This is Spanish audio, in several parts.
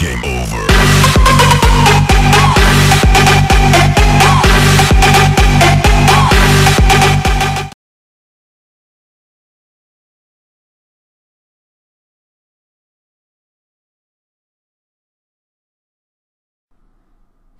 Game over.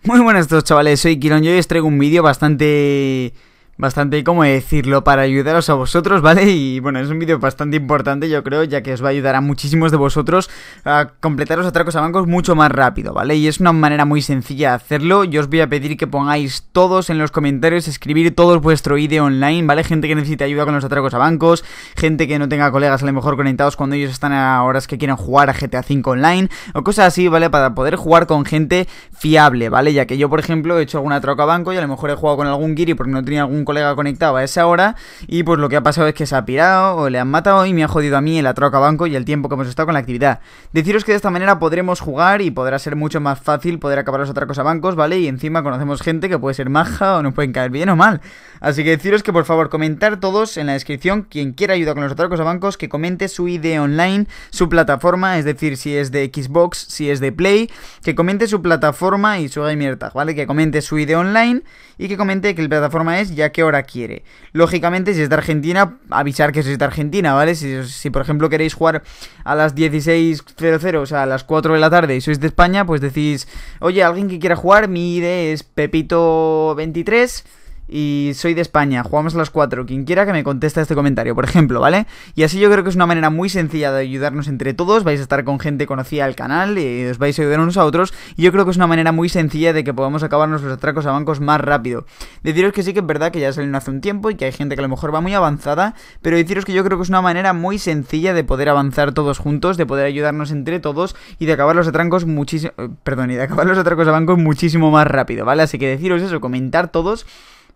Muy buenas a todos chavales, soy Kiron y hoy os traigo un vídeo bastante bastante, ¿cómo decirlo?, para ayudaros a vosotros, ¿vale? Y bueno, es un vídeo bastante importante, yo creo, ya que os va a ayudar a muchísimos de vosotros a completar los atracos a bancos mucho más rápido, ¿vale? Y es una manera muy sencilla de hacerlo. Yo os voy a pedir que pongáis todos en los comentarios, escribir todos vuestro ID online, ¿vale? Gente que necesite ayuda con los atracos a bancos, gente que no tenga colegas a lo mejor conectados cuando ellos están a horas que quieran jugar a GTA V online o cosas así, ¿vale? Para poder jugar con gente fiable, ¿vale? Ya que yo, por ejemplo, he hecho algún atraco a banco y a lo mejor he jugado con algún giri porque no tenía algún colega conectado a esa hora y pues lo que ha pasado es que se ha pirado o le han matado y me ha jodido a mí el atraco a banco y el tiempo que hemos estado con la actividad. Deciros que de esta manera podremos jugar y podrá ser mucho más fácil poder acabar los atracos a bancos, ¿vale? Y encima conocemos gente que puede ser maja o nos pueden caer bien o mal. Así que deciros que por favor comentar todos en la descripción quien quiera ayuda con los atracos a bancos que comente su ID online, su plataforma, es decir, si es de Xbox, si es de Play, que comente su plataforma y su gamer ¿vale? Que comente su ID online y que comente que la plataforma es ya que qué hora quiere. Lógicamente, si es de Argentina, avisar que es de Argentina, ¿vale? Si, por ejemplo queréis jugar a las 16.00, o sea, a las 4 de la tarde, y sois de España, pues decís, oye, alguien que quiera jugar, mi ID es Pepito23 y soy de España, jugamos a las 4. Quien quiera que me conteste este comentario, por ejemplo, ¿vale? Y así yo creo que es una manera muy sencilla de ayudarnos entre todos. Vais a estar con gente conocida al canal y os vais a ayudar unos a otros. Y yo creo que es una manera muy sencilla de que podamos acabarnos los atracos a bancos más rápido. Deciros que sí que es verdad que ya salió hace un tiempo y que hay gente que a lo mejor va muy avanzada, pero deciros que yo creo que es una manera muy sencilla de poder avanzar todos juntos, de poder ayudarnos entre todos y de acabar los atrancos muchísimo. Eh, perdón, y de acabar los atracos a bancos muchísimo más rápido, ¿vale? Así que deciros eso, comentar todos.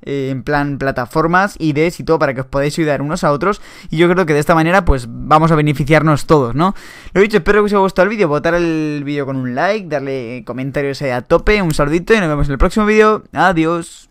Eh, en plan plataformas, ideas y todo para que os podáis ayudar unos a otros. Y yo creo que de esta manera pues vamos a beneficiarnos todos, ¿no? Lo dicho, espero que os haya gustado el vídeo, votar el vídeo con un like, darle comentarios ahí a tope, un saludito y nos vemos en el próximo vídeo. Adiós.